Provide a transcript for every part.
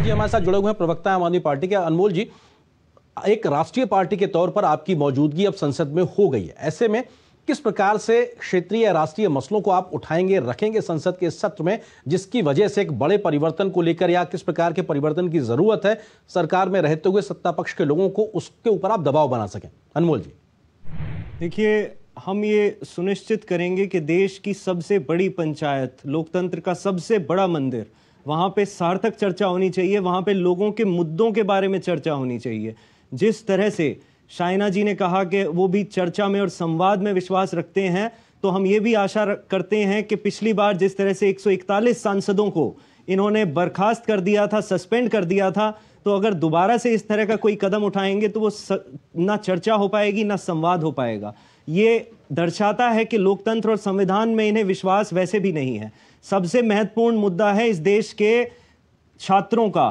जी हमारे साथ जुड़े हुए हैं प्रवक्ता आम आदमी पार्टी के अनमोल जी एक राष्ट्रीय पार्टी के तौर पर आपकी मौजूदगी अब संसद में हो गई है ऐसे में किस प्रकार से क्षेत्रीय राष्ट्रीय मसलों को आप उठाएंगे रखेंगे संसद के सत्र में जिसकी वजह से एक बड़े परिवर्तन को लेकर या किस प्रकार के परिवर्तन की जरूरत है सरकार में रहते हुए सत्ता पक्ष के लोगों को उसके ऊपर आप दबाव बना सकें अनमोल जी देखिए हम ये सुनिश्चित करेंगे कि देश की सबसे बड़ी पंचायत लोकतंत्र का सबसे बड़ा मंदिर वहाँ पे सार्थक चर्चा होनी चाहिए वहाँ पे लोगों के मुद्दों के बारे में चर्चा होनी चाहिए जिस तरह से शाइना जी ने कहा कि वो भी चर्चा में और संवाद में विश्वास रखते हैं तो हम ये भी आशा करते हैं कि पिछली बार जिस तरह से 141 सांसदों को इन्होंने बर्खास्त कर दिया था सस्पेंड कर दिया था तो अगर दोबारा से इस तरह का कोई कदम उठाएंगे तो वो स, ना चर्चा हो पाएगी ना संवाद हो पाएगा ये दर्शाता है कि लोकतंत्र और संविधान में इन्हें विश्वास वैसे भी नहीं है सबसे महत्वपूर्ण मुद्दा है इस देश के छात्रों का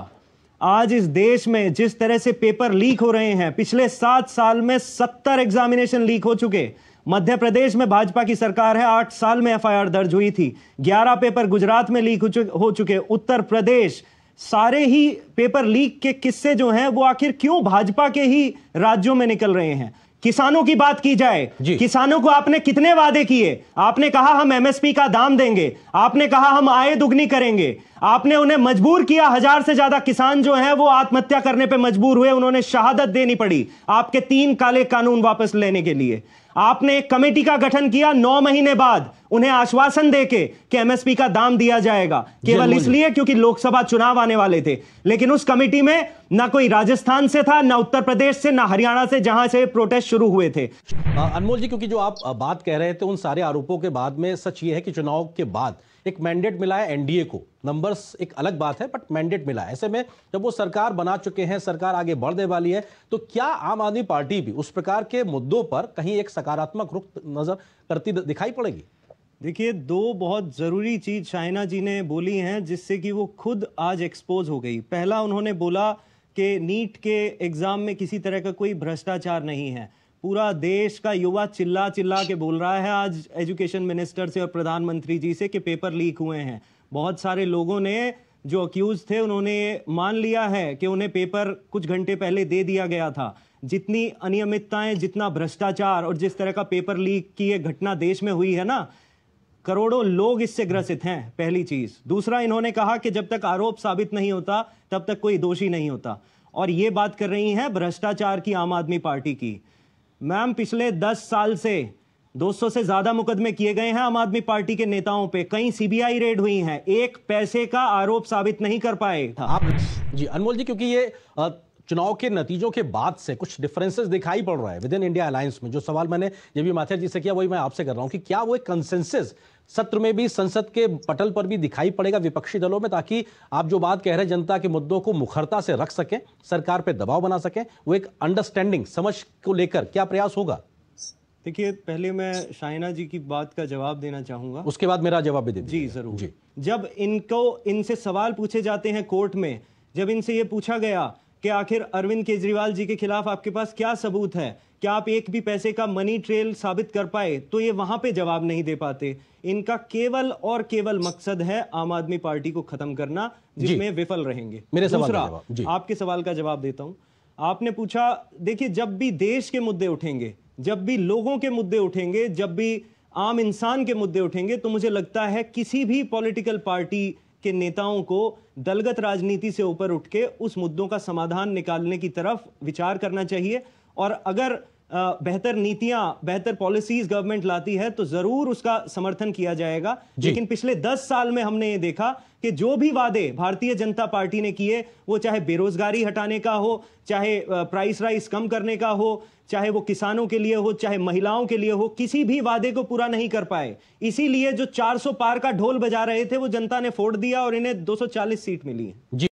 आज इस देश में जिस तरह से पेपर लीक हो रहे हैं पिछले सात साल में सत्तर एग्जामिनेशन लीक हो चुके मध्य प्रदेश में भाजपा की सरकार है आठ साल में एफआईआर दर्ज हुई थी ग्यारह पेपर गुजरात में लीक हो चुके उत्तर प्रदेश सारे ही पेपर लीक के किस्से जो हैं वो आखिर क्यों भाजपा के ही राज्यों में निकल रहे हैं किसानों की बात की जाए किसानों को आपने कितने वादे किए आपने कहा हम एमएसपी का दाम देंगे आपने कहा हम आय दुगनी करेंगे आपने उन्हें मजबूर किया हजार से ज्यादा किसान जो हैं वो आत्महत्या करने पे मजबूर हुए उन्होंने शहादत देनी पड़ी आपके तीन काले कानून वापस लेने के लिए आपने एक कमेटी का गठन किया नौ महीने बाद उन्हें आश्वासन देके कि एमएसपी का दाम दिया जाएगा केवल इसलिए क्योंकि लोकसभा चुनाव आने वाले थे लेकिन उस कमेटी में ना कोई राजस्थान से था ना उत्तर प्रदेश से ना हरियाणा से जहां से प्रोटेस्ट शुरू हुए थे अनमोल जी क्योंकि जो आप बात कह रहे थे उन सारे आरोपों के बाद में सच ये है कि चुनाव के बाद एक मैंडेट मिला है एनडीए को नंबर्स एक अलग बात है बट मैंडेट मिला है ऐसे में जब वो सरकार बना चुके हैं सरकार आगे बढ़ने वाली है तो क्या आम आदमी पार्टी भी उस प्रकार के मुद्दों पर कहीं एक सकारात्मक रुख नजर करती दिखाई पड़ेगी देखिए दो बहुत ज़रूरी चीज़ शाइना जी ने बोली है जिससे कि वो खुद आज एक्सपोज हो गई पहला उन्होंने बोला कि नीट के एग्ज़ाम में किसी तरह का कोई भ्रष्टाचार नहीं है पूरा देश का युवा चिल्ला चिल्ला के बोल रहा है आज एजुकेशन मिनिस्टर से और प्रधानमंत्री जी से कि पेपर लीक हुए हैं बहुत सारे लोगों ने जो अक्यूज थे उन्होंने मान लिया है कि उन्हें पेपर कुछ घंटे पहले दे दिया गया था जितनी अनियमितताएं जितना भ्रष्टाचार और जिस तरह का पेपर लीक की ये घटना देश में हुई है ना करोड़ों लोग इससे ग्रसित हैं पहली चीज दूसरा इन्होंने कहा कि जब तक आरोप साबित नहीं होता तब तक कोई दोषी नहीं होता और ये बात कर रही हैं भ्रष्टाचार की आम आदमी पार्टी की मैम पिछले दस साल से 200 से ज्यादा मुकदमे किए गए हैं आम आदमी पार्टी के नेताओं पे कई सीबीआई रेड हुई हैं एक पैसे का आरोप साबित नहीं कर पाए था हाँ, आप जी अनमोल जी क्योंकि ये चुनाव के नतीजों के बाद से कुछ डिफरेंसेस दिखाई पड़ रहा है विद इन इंडिया अलायंस में जो सवाल मैंने ये भी माथेर जी से किया वही मैं आपसे कर रहा हूँ कि क्या वो एक कंसेंसस सत्र में भी संसद के पटल पर भी दिखाई पड़ेगा विपक्षी दलों में ताकि आप जो बात कह रहे हैं जनता के मुद्दों को मुखरता से रख सकें सरकार पर दबाव बना सकें वो एक अंडरस्टैंडिंग समझ को लेकर क्या प्रयास होगा देखिए पहले मैं शाइना जी की बात का जवाब देना चाहूंगा उसके बाद मेरा जवाब भी दे जी जरूर जी जब इनको इनसे सवाल पूछे जाते हैं कोर्ट में जब इनसे ये पूछा गया कि आखिर अरविंद केजरीवाल जी के खिलाफ आपके पास क्या सबूत है क्या आप एक भी पैसे का मनी ट्रेल साबित कर पाए तो ये वहां पे जवाब नहीं दे पाते इनका केवल और केवल मकसद है आम आदमी पार्टी को खत्म करना जिसमें विफल रहेंगे मेरे दूसरा आपके सवाल का जवाब देता हूं आपने पूछा देखिए जब भी देश के मुद्दे उठेंगे जब भी लोगों के मुद्दे उठेंगे जब भी आम इंसान के मुद्दे उठेंगे तो मुझे लगता है किसी भी पॉलिटिकल पार्टी के नेताओं को दलगत राजनीति से ऊपर उठ के उस मुद्दों का समाधान निकालने की तरफ विचार करना चाहिए और अगर बेहतर नीतियां बेहतर पॉलिसीज गवर्नमेंट लाती है तो जरूर उसका समर्थन किया जाएगा लेकिन पिछले दस साल में हमने ये देखा कि जो भी वादे भारतीय जनता पार्टी ने किए वो चाहे बेरोजगारी हटाने का हो चाहे प्राइस राइस कम करने का हो चाहे वो किसानों के लिए हो चाहे महिलाओं के लिए हो किसी भी वादे को पूरा नहीं कर पाए इसीलिए जो 400 पार का ढोल बजा रहे थे वो जनता ने फोड़ दिया और इन्हें 240 सीट मिली है